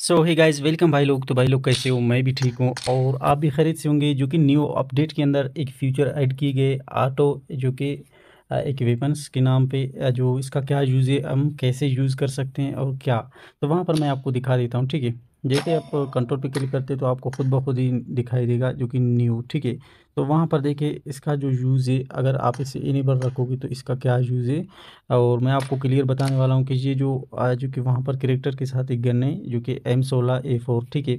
सो ही guys welcome भाई लोग तो भाई लोग कैसे हो मैं भी ठीक हूँ और आप भी खरीद से होंगे जो कि न्यू अपडेट के अंदर एक फीचर ऐड किए गए ऑटो जो कि एक वेपन्स के नाम पे जो इसका क्या यूज़ है हम कैसे यूज़ कर सकते हैं और क्या तो वहाँ पर मैं आपको दिखा देता हूँ ठीक है जैसे आप कंट्रोल पे क्लिक करते हैं तो आपको खुद ब खुद ही दिखाई देगा जो कि न्यू ठीक है तो वहाँ पर देखिए इसका जो यूज़ है अगर आप इसे इनेबल रखोगे तो इसका क्या यूज़ है और मैं आपको क्लियर बताने वाला हूँ कि ये जो जो कि वहाँ पर करेक्टर के साथ एक गन है जो कि एम सोलह ए फोर ठीक है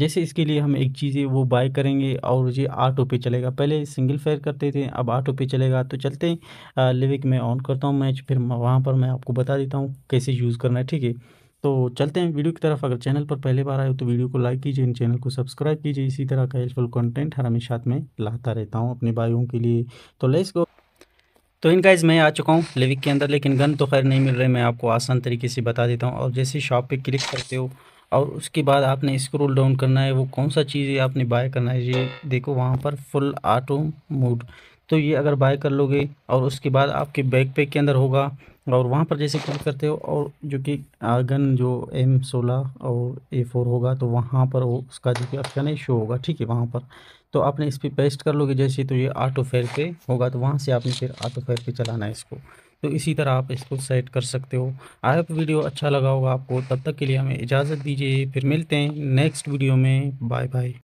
जैसे इसके लिए हम एक चीज़ है वो बाय करेंगे और ये ऑटो पे चलेगा पहले सिंगल फायर करते थे अब ऑटो पे चलेगा तो चलते हैं लिविक में ऑन करता हूँ मैच फिर वहाँ पर मैं आपको बता देता हूँ कैसे यूज़ करना है ठीक है तो चलते हैं वीडियो की तरफ अगर चैनल पर पहले बार आए हो तो वीडियो को लाइक कीजिए इन चैनल को सब्सक्राइब कीजिए इसी तरह का हेल्पफुल कंटेंट हर हमेशा में लाता रहता हूँ अपने भाइयों के लिए तो लेट्स गो तो इन गाइज मैं आ चुका हूँ लिविक के अंदर लेकिन गन तो खैर नहीं मिल रहे मैं आपको आसान तरीके से बता देता हूँ और जैसे शॉप पर क्लिक करते हो और उसके बाद आपने स्क्रोल डाउन करना है वो कौन सा चीज़ आपने बाय करना है ये देखो वहाँ पर फुल आटो मूड तो ये अगर बाय कर लोगे और उसके बाद आपके बैग पैक के अंदर होगा और वहाँ पर जैसे क्लिक करते हो और जो कि आगन जो एम सोलह और ए फोर होगा तो वहाँ पर वो उसका जो कि ऑप्शन है शो होगा ठीक है वहाँ पर तो आपने इस पर पेस्ट कर लोगे जैसे तो ये ऑटो फेयर पे होगा तो वहाँ से आपने फिर ऑटो फेयर पे चलाना है इसको तो इसी तरह आप इसको सेट कर सकते हो आप वीडियो अच्छा लगा होगा आपको तब तक के लिए हमें इजाज़त दीजिए फिर मिलते हैं नेक्स्ट वीडियो में बाय बाय